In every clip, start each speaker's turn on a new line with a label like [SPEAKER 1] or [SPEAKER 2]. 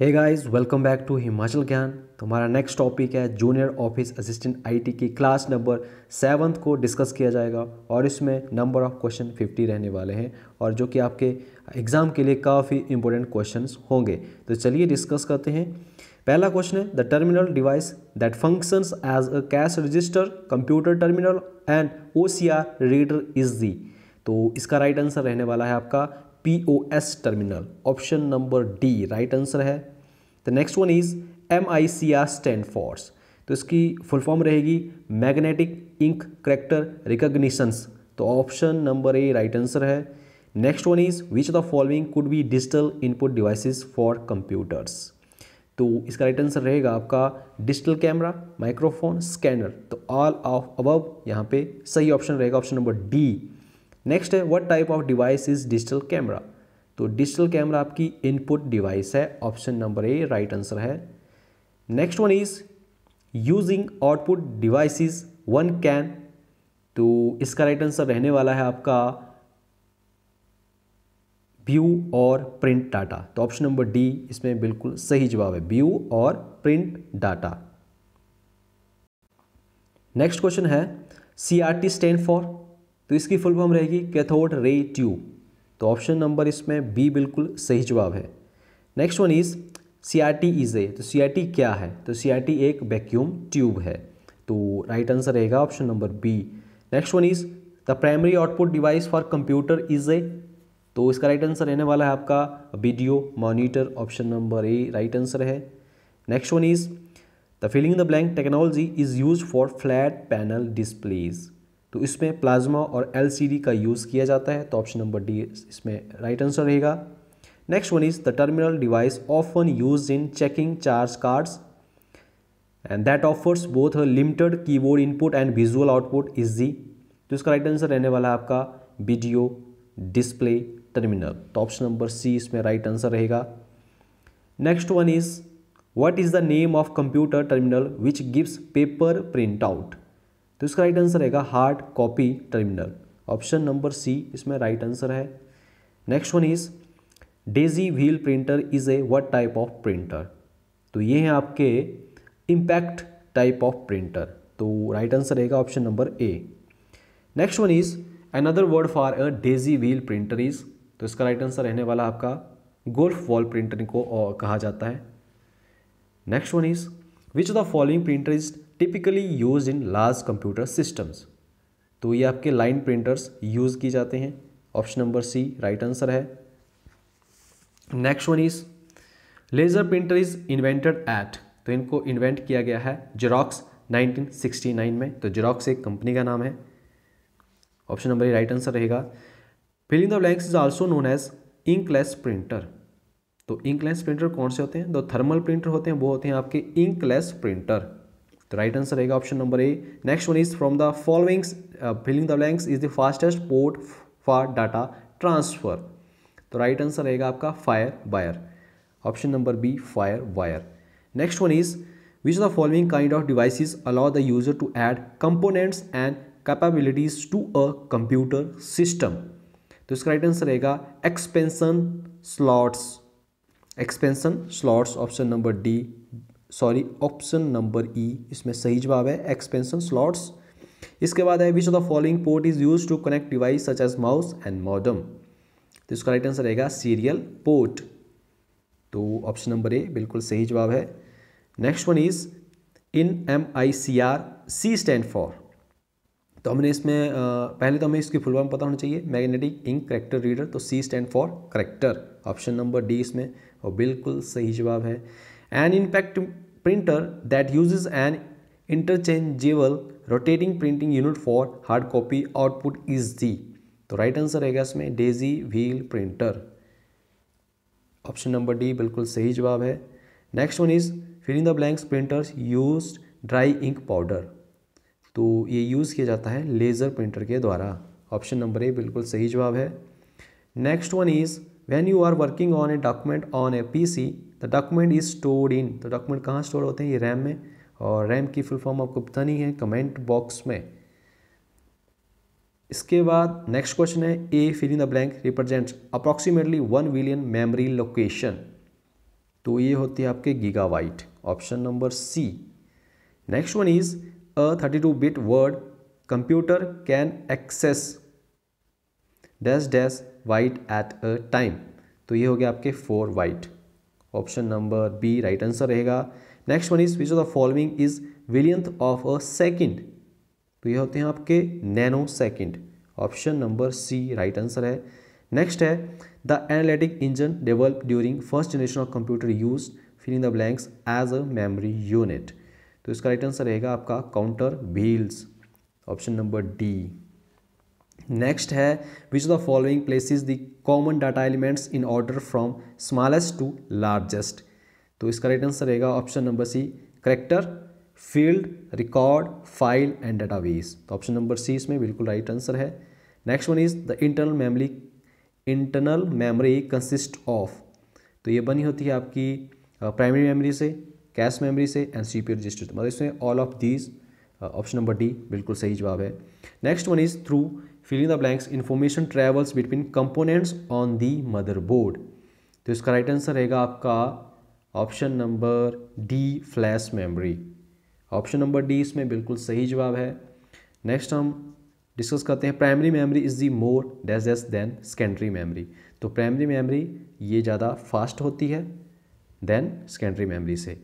[SPEAKER 1] hey guys welcome back to Himachal Gyan तो हमारा next topic है जूनियर ऑफिस असिस्टेंट आईटी की क्लास नंबर सेवन्थ को डिस्कस किया जाएगा और इसमें नंबर ऑफ क्वेश्चन 50 रहने वाले हैं और जो कि आपके एग्ज़ाम के लिए काफ़ी इंपॉर्टेंट क्वेश्चंस होंगे तो चलिए डिस्कस करते हैं पहला क्वेश्चन है the terminal device that functions as a cash register computer terminal and O reader is the तो इसका राइट आंसर रहने वाला है आपका P O S terminal option number D right answer है the next one is M I C R stand for तो इसकी full form रहेगी मैग्नेटिक इंक करेक्टर रिकग्निशंस तो option number A right answer है next one is which the following could be digital input devices for computers तो इसका right answer रहेगा आपका digital camera microphone scanner तो ऑल ऑफ अबव यहाँ पे सही ऑप्शन रहेगा ऑप्शन नंबर डी नेक्स्ट तो है what type of device is digital camera तो डिजिटल कैमरा आपकी इनपुट डिवाइस है option number A right answer है next one is using output device one can तो इसका राइट आंसर रहने वाला है आपका व्यू और प्रिंट डाटा तो ऑप्शन नंबर डी इसमें बिल्कुल सही जवाब है व्यू और प्रिंट डाटा नेक्स्ट क्वेश्चन है C R T stand for तो इसकी फुल फॉर्म रहेगी कैथोड रे ट्यूब तो ऑप्शन नंबर इसमें बी बिल्कुल सही जवाब है next one is C R T is a तो सी आर टी क्या है तो सी आर टी एक वैक्यूम ट्यूब है तो राइट आंसर रहेगा option number B next one is the primary output device for computer is a तो इसका राइट आंसर रहने वाला है आपका video monitor option number A right answer है next one is the filling the blank technology is use for flat panel displays तो इसमें plasma और एलसीडी का यूज़ किया जाता है तो ऑप्शन नंबर डी इसमें राइट आंसर रहेगा next one is the terminal device often use in checking charge cards and that offers both limited keyboard input and visual output is the तो इसका right answer रहने वाला है आपका video display terminal तो option number C इसमें right answer रहेगा next one is what is the name of computer terminal which gives paper print out तो इसका राइट आंसर रहेगा hard copy terminal option number C इसमें right answer है next one is daisy wheel printer is a what type of printer तो ये हैं आपके impact type of printer तो राइट आंसर रहेगा option number A next one is another word for a daisy wheel printer is तो इसका right answer रहने वाला आपका गोल्फ वॉल प्रिंटर को कहा जाता है next one is which the following printer is typically use in large computer systems तो ये आपके लाइन प्रिंटर्स यूज़ किए जाते हैं option number C right answer है next one is laser printer is invented at तो इनको इन्वेंट किया गया है जेरोक्स 1969 में तो जेरोक्स एक कंपनी का नाम है option number A right answer रहेगा filling the blanks is also known as inkless printer तो इंकलेस प्रिंटर कौन से होते हैं दो थर्मल प्रिंटर होते हैं वो होते हैं आपके इंकलेस प्रिंटर तो राइट आंसर रहेगा option number A next one is from the followings filling the blanks is the fastest port for data transfer तो राइट आंसर रहेगा आपका fire wire option number B fire wire next one is which the following kind of devices allow the user to add components and capabilities to a computer system तो इसका right answer रहेगा expansion slots expansion slots option number D sorry option number E इसमें सही जवाब है expansion slots इसके बाद है which of the following port is use to connect device such as mouse and modem तो इसका राइट आंसर रहेगा सीरियल पोर्ट तो ऑप्शन नंबर ए बिल्कुल सही जवाब है next one is in M I C R C stand for तो हमने इसमें पहले तो हमें इसकी फुल फॉर्म पता होना चाहिए मैग्नेटिक इंक करेक्टर रीडर तो C stand for character option number D इसमें और बिल्कुल सही जवाब है An impact printer that uses an interchangeable rotating printing unit for hard copy output is दी तो राइट आंसर रहेगा इसमें daisy wheel printer option number D बिल्कुल सही जवाब है next one is filling the blanks printers use dry ink powder तो ये use किया जाता है लेज़र प्रिंटर के द्वारा ऑप्शन नंबर ए बिल्कुल सही जवाब है next one is when you are working on a document on a PC the document is stored in तो डॉक्यूमेंट कहाँ स्टोर होते हैं ये रैम में और रैम की फुल फॉर्म आपको पता नहीं है कमेंट बॉक्स में इसके बाद नेक्स्ट क्वेश्चन है a fill in the blank represents approximately one billion memory location तो ये होती है आपके gigabyte option number C next one is a thirty two bit word computer can access dash dash byte at a time तो ये हो गया आपके four byte option number B right answer रहेगा next one is which of the following is billionth of a second तो ये होते हैं आपके nanosecond option number C right answer है नेक्स्ट है the analytic engine develop during first generation of computer use filling the blanks as a memory unit तो इसका right answer रहेगा आपका counter wheels option number D next है which the following places the common data elements in order from smallest to largest तो इसका right answer रहेगा option number C character field record file and base तो option number C इसमें बिल्कुल right answer है next one is the internal memory internal memory consist of तो ये बनी होती है आपकी प्राइमरी मेमरी से कैश मेमरी से एंड सी पी रजिस्टर मतलब इसमें all of these option number D बिल्कुल सही जवाब है next one is through fill the blanks information information between between on the motherboard तो इसका राइट आंसर रहेगा आपका option number D flash memory option number D इसमें बिल्कुल सही जवाब है नेक्स्ट हम डिस्कस करते हैं primary memory is the more days dash than secondary memory तो प्राइमरी मेमोरी ये ज़्यादा फास्ट होती है देन सेकेंडरी मेमोरी से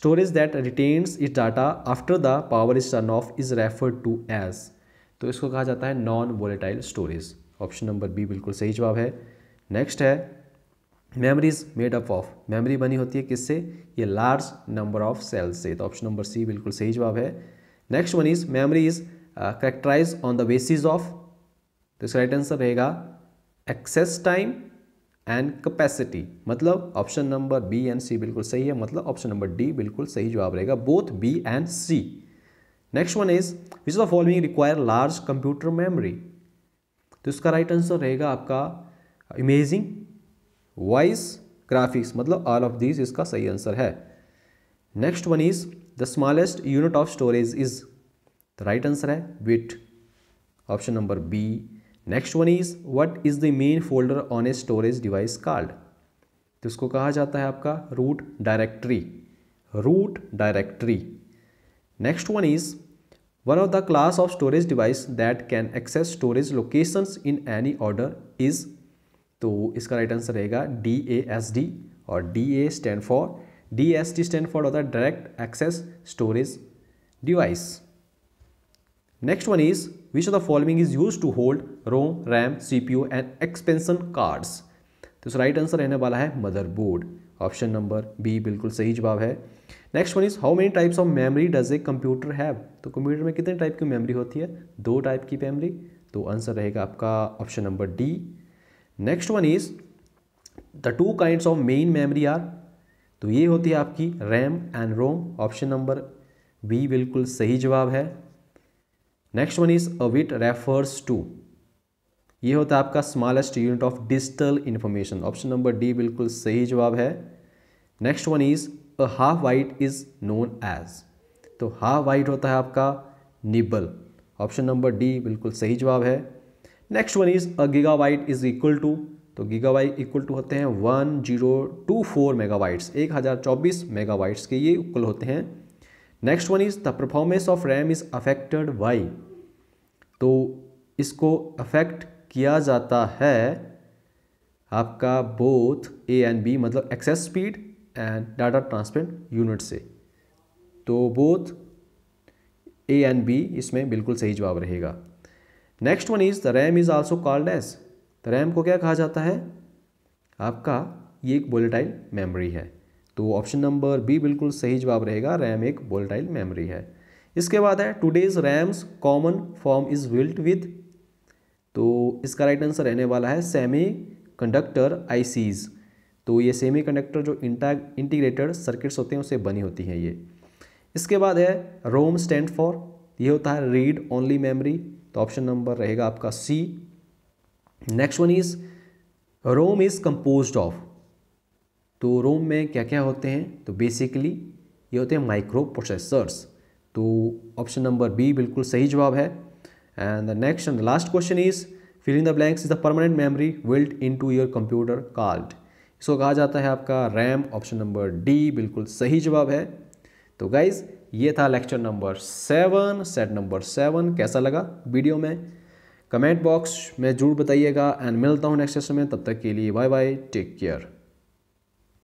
[SPEAKER 1] storage that retains it data after the power is turn off is referred to as तो इसको कहा जाता है non volatile storage option number B बिल्कुल सही जवाब है नेक्स्ट है memories made up of memory बनी होती है किससे ये लार्ज नंबर ऑफ सेल्स से तो ऑप्शन नंबर सी बिल्कुल सही जवाब है next one is memory is characterize on the basis of तो इसका राइट आंसर रहेगा एक्सेस टाइम एंड कैपेसिटी मतलब option number B and C बिल्कुल सही है मतलब ऑप्शन नंबर डी बिल्कुल सही जवाब रहेगा both B and C next one is which the following require large computer memory तो इसका राइट आंसर रहेगा आपका इमेजिंग वॉइस ग्राफिक्स मतलब ऑल ऑफ दिस इसका सही आंसर है next one is the smallest unit of storage is the right answer है bit option number B next one is what is the main folder on a storage device card तो इसको कहा जाता है आपका root directory root directory next one is one of the class of storage device that can access storage location in any order is तो इसका right answer रहेगा D A S D और D A stand for D S D stand for होता है direct access storage device next one is which of the following is use to hold ROM RAM C P O and expansion cards तो इसका right answer रहने वाला है motherboard option number B बिल्कुल सही जवाब है next one is how many types of memory does a computer have तो कंप्यूटर में कितने टाइप की मेमरी होती है दो टाइप की मेमरी तो आंसर रहेगा आपका option number D next one is the two kinds of main memory are तो ये होती है आपकी RAM and ROM option number B बिल्कुल सही जवाब है next one is a bit refers to ये होता है आपका smallest unit of digital information option number D बिल्कुल सही जवाब है नेक्स्ट वन इज़ और half byte is known as तो हाफ वाइट तो होता है आपका निबल ऑप्शन नंबर डी बिल्कुल सही जवाब है next one is a giga byte is equal to तो गीगा वाइट इक्वल टू होते हैं one zero two four bytes एक हज़ार चौबीस वाइट्स के ये इक्वल होते हैं next one is the performance of RAM is affected by तो इसको अफेक्ट किया जाता है आपका बोथ ए एंड बी मतलब access speed and data transmit unit से तो बोथ ए एंड बी इसमें बिल्कुल सही जवाब रहेगा next one is the RAM is also called as the RAM को क्या कहा जाता है आपका ये एक बोलेटाइल मेमोरी है तो ऑप्शन नंबर बी बिल्कुल सही जवाब रहेगा रैम एक बोलेटाइल मेमोरी है इसके बाद है today's RAMs common form is built with तो इसका राइट आंसर रहने वाला है सेमी कंडक्टर आईसीज़ तो ये सेमी कंडक्टर जो इंटा इंटीग्रेटेड सर्किट्स होते हैं उसे बनी होती हैं ये इसके बाद है रोम स्टैंड फॉर ये होता है रीड ओनली मेमोरी तो ऑप्शन नंबर रहेगा आपका C next one is ROM is compose of तो रोम में क्या क्या होते हैं तो बेसिकली ये होते हैं माइक्रो प्रोसेसर्स तो ऑप्शन नंबर बी बिल्कुल सही जवाब है and the next and last question is filling the blanks is the permanent memory built in to your computer card इसको कहा जाता है आपका रैम ऑप्शन नंबर डी बिल्कुल सही जवाब है तो गाइज ये था lecture number seven set number seven कैसा लगा वीडियो में कमेंट बॉक्स में जरूर बताइएगा एंड मिलता हूँ नेक्स्ट सेशन में तब तक के लिए बाय बाय टेक केयर